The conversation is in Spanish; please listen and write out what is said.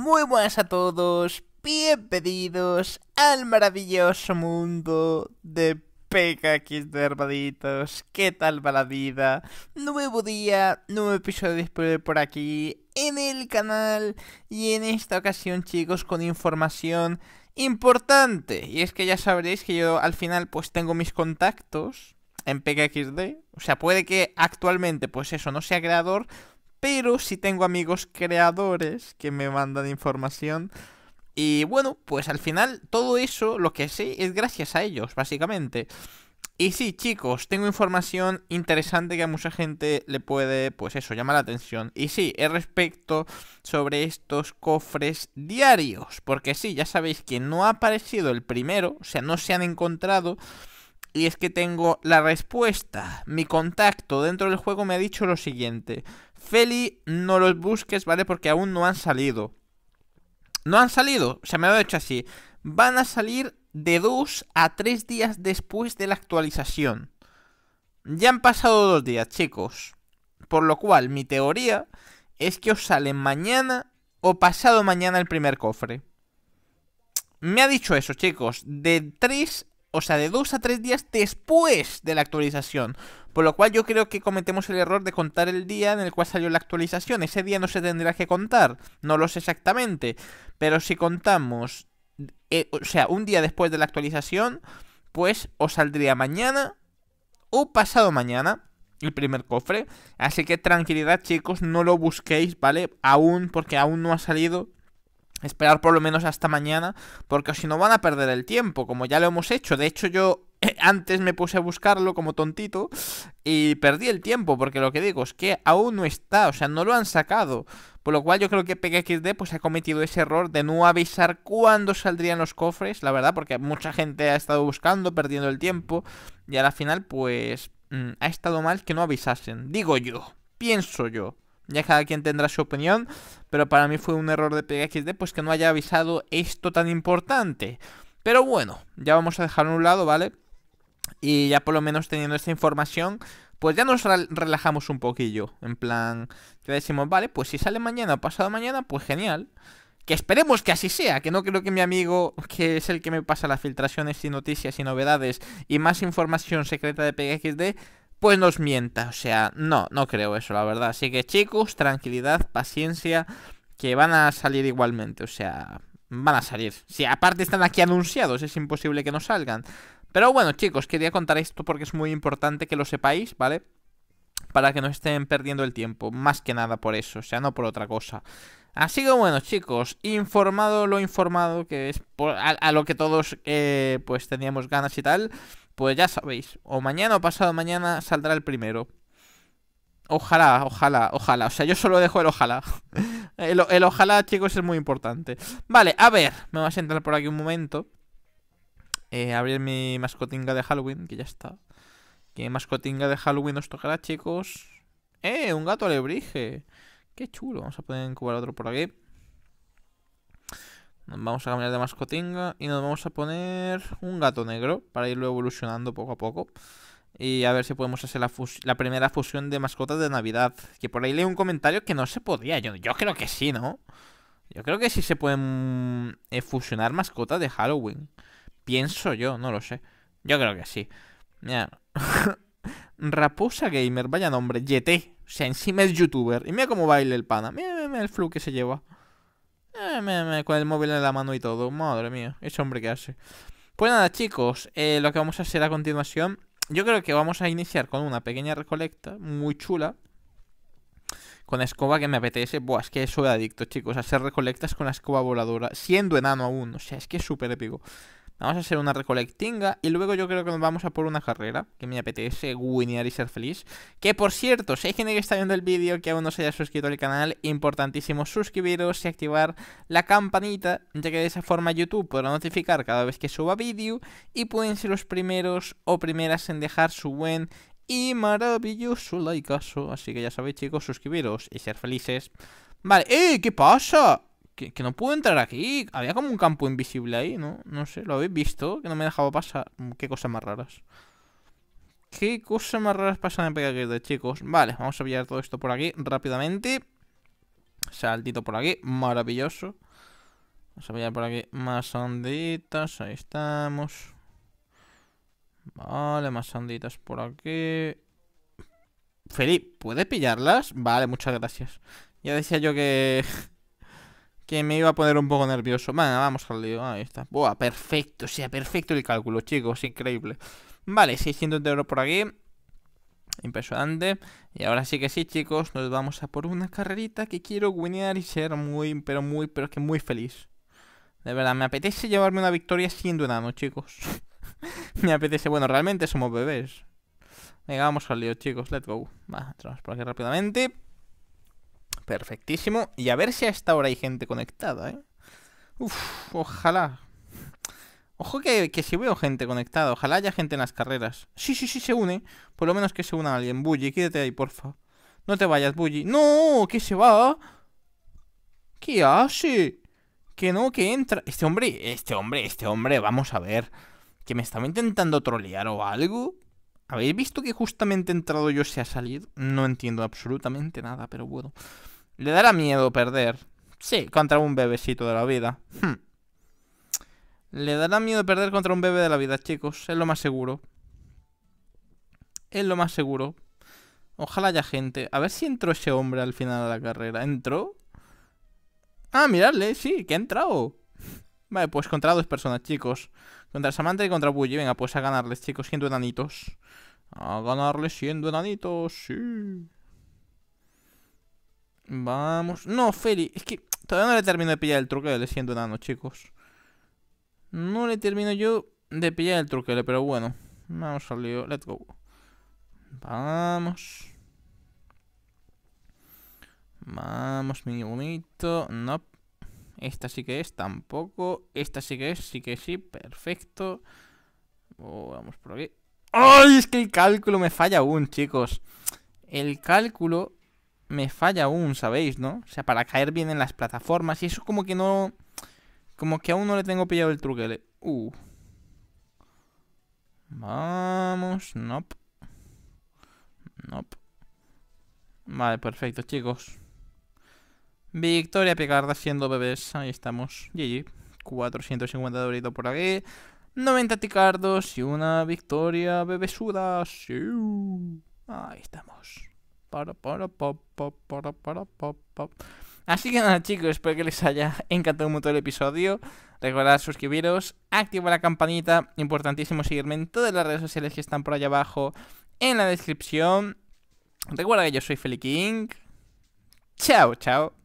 Muy buenas a todos, bienvenidos al maravilloso mundo de PKX de ¿Qué tal va la vida? Nuevo día, nuevo episodio disponible por aquí en el canal y en esta ocasión chicos con información importante. Y es que ya sabréis que yo al final pues tengo mis contactos en PKXD. O sea, puede que actualmente pues eso no sea creador, pero sí tengo amigos creadores que me mandan información. Y bueno, pues al final todo eso lo que sé es gracias a ellos, básicamente. Y sí, chicos, tengo información interesante que a mucha gente le puede, pues eso, llamar la atención. Y sí, es respecto sobre estos cofres diarios. Porque sí, ya sabéis que no ha aparecido el primero, o sea, no se han encontrado y es que tengo la respuesta. Mi contacto dentro del juego me ha dicho lo siguiente. Feli, no los busques, ¿vale? Porque aún no han salido. No han salido, se me lo ha dicho así. Van a salir de 2 a 3 días después de la actualización. Ya han pasado dos días, chicos. Por lo cual, mi teoría es que os salen mañana o pasado mañana el primer cofre. Me ha dicho eso, chicos. De 3 o sea, de dos a tres días después de la actualización. Por lo cual yo creo que cometemos el error de contar el día en el cual salió la actualización. Ese día no se tendrá que contar, no lo sé exactamente. Pero si contamos, eh, o sea, un día después de la actualización, pues os saldría mañana o pasado mañana el primer cofre. Así que tranquilidad chicos, no lo busquéis, ¿vale? Aún porque aún no ha salido esperar por lo menos hasta mañana, porque si no van a perder el tiempo, como ya lo hemos hecho. De hecho, yo antes me puse a buscarlo como tontito y perdí el tiempo, porque lo que digo es que aún no está, o sea, no lo han sacado. Por lo cual yo creo que PKXD pues, ha cometido ese error de no avisar cuándo saldrían los cofres, la verdad, porque mucha gente ha estado buscando, perdiendo el tiempo, y a la final pues mm, ha estado mal que no avisasen, digo yo, pienso yo. Ya cada quien tendrá su opinión, pero para mí fue un error de PXD pues que no haya avisado esto tan importante. Pero bueno, ya vamos a dejarlo a un lado, ¿vale? Y ya por lo menos teniendo esta información, pues ya nos relajamos un poquillo. En plan, ya decimos, vale, pues si sale mañana o pasado mañana, pues genial. Que esperemos que así sea, que no creo que mi amigo, que es el que me pasa las filtraciones y noticias y novedades y más información secreta de PXD, pues nos mienta. O sea, no, no creo eso, la verdad. Así que chicos, tranquilidad, paciencia, que van a salir igualmente. O sea, van a salir. Si aparte están aquí anunciados, es imposible que no salgan. Pero bueno, chicos, quería contar esto porque es muy importante que lo sepáis, ¿vale? Para que no estén perdiendo el tiempo, más que nada por eso, o sea, no por otra cosa. Así que bueno, chicos, informado lo informado, que es a, lo que todos eh, pues teníamos ganas y tal pues ya sabéis, o mañana o pasado mañana saldrá el primero. Ojalá, ojalá, ojalá. O sea, yo solo dejo el ojalá. El, ojalá, chicos, es muy importante. Vale, a ver, me voy a sentar por aquí un momento. Eh, abrir mi mascotinga de Halloween, que ya está. ¿Qué mascotinga de Halloween nos tocará, chicos? ¡Eh! Un gato alebrije. ¡Qué chulo! Vamos a poder incubar otro por aquí. Vamos a cambiar de mascotinga y nos vamos a poner un gato negro para irlo evolucionando poco a poco. Y a ver si podemos hacer la, primera fusión de mascotas de Navidad. Que por ahí leí un comentario que no se podía. Yo, yo creo que sí, ¿no? Yo creo que sí se pueden eh, fusionar mascotas de Halloween. Pienso yo, no lo sé. Yo creo que sí. Mira. Raposa Gamer, vaya nombre. YT. O sea, encima es youtuber. Y mira cómo baila el pana. mira el flu que se lleva. Eh, me, con el móvil en la mano y todo. Madre mía, ese hombre que hace. Pues nada, chicos, eh, lo que vamos a hacer a continuación. Yo creo que vamos a iniciar con una pequeña recolecta muy chula. Con escoba que me apetece. Buah, es que soy adicto, chicos. Hacer recolectas con la escoba voladora. Siendo enano aún. O sea, es que es súper épico. Vamos a hacer una recolectinga y luego yo creo que nos vamos a por una carrera, que me apetece guinear y ser feliz. Que por cierto, si hay gente que está viendo el vídeo que aún no se haya suscrito al canal, importantísimo suscribiros y activar la campanita, ya que de esa forma YouTube podrá notificar cada vez que suba vídeo y pueden ser los primeros o primeras en dejar su buen y maravilloso likeazo. Así que ya sabéis chicos, suscribiros y ser felices. Vale, ¡eh! ¿Qué pasa? Que, no puedo entrar aquí. Había como un campo invisible ahí, ¿no? No sé, ¿lo habéis visto? Que no me dejaba pasar. Mm, qué cosas más raras. Qué cosas más raras pasan en de chicos. Vale, vamos a pillar todo esto por aquí rápidamente. Saltito por aquí, maravilloso. Vamos a pillar por aquí más onditas, ahí estamos. Vale, más onditas por aquí. Felipe, ¿puedes pillarlas? Vale, muchas gracias. Ya decía yo que que me iba a poner un poco nervioso. Bueno, vamos al lío. Ahí está. Buah, perfecto. O sea, perfecto el cálculo, chicos. Increíble. Vale, 600 de oro por aquí. Impresionante. Y ahora sí que sí, chicos. Nos vamos a por una carrerita que quiero guinear y ser muy, pero muy, pero que muy feliz. De verdad, me apetece llevarme una victoria siendo enano, chicos. me apetece. Bueno, realmente somos bebés. Venga, vamos al lío, chicos. Let's go. Va, entramos por aquí rápidamente. Perfectísimo. Y a ver si a esta hora hay gente conectada, ¿eh? Uf, ojalá. Ojo que, si veo gente conectada, ojalá haya gente en las carreras. Sí, sí, sí, se une. Por lo menos que se una alguien. Bully, quédate ahí, porfa. No te vayas, Bully. ¡No! ¿Qué se va? ¿Qué hace? Que no, que entra. Este hombre, este hombre, este hombre, vamos a ver. ¿Que me estaba intentando trolear o algo? Habéis visto que justamente entrado yo se ha salido. No entiendo absolutamente nada, pero bueno. Le dará miedo perder. Sí, contra un bebecito de la vida. Hmm. Le dará miedo perder contra un bebé de la vida, chicos. Es lo más seguro. Es lo más seguro. Ojalá haya gente. A ver si entró ese hombre al final de la carrera. ¿Entró? Ah, miradle, sí, que ha entrado. Vale, pues contra dos personas, chicos. Contra Samantha y contra Bully. Venga, pues a ganarles, chicos, siendo enanitos. A ganarles siendo enanitos, sí. Vamos. No, Feli, es que todavía no le termino de pillar el truco de siendo enano, chicos. No le termino yo de pillar el truque, pero bueno. Vamos al lío, let's go. Vamos. Vamos, mini bonito. No. Nope. Esta sí que es, tampoco. Esta sí que es, sí que sí, perfecto. Oh, vamos por aquí. ¡Ay! Es que el cálculo me falla aún, chicos. El cálculo me falla aún, ¿sabéis, no? O sea, para caer bien en las plataformas. Y eso como que no... Como que aún no le tengo pillado el truque Uh. Vamos, no. No. Vale, perfecto, chicos. Victoria Picarda haciendo bebés. Ahí estamos. GG. 450 doritos por aquí. 90 ticardos y una victoria bebesuda. Sí. Ahí estamos. Así que nada chicos, espero que les haya encantado mucho el episodio. Recuerda suscribiros, Activa la campanita, importantísimo seguirme en todas las redes sociales que están por allá abajo en la descripción. Recuerda que yo soy Feli King. Chao, chao.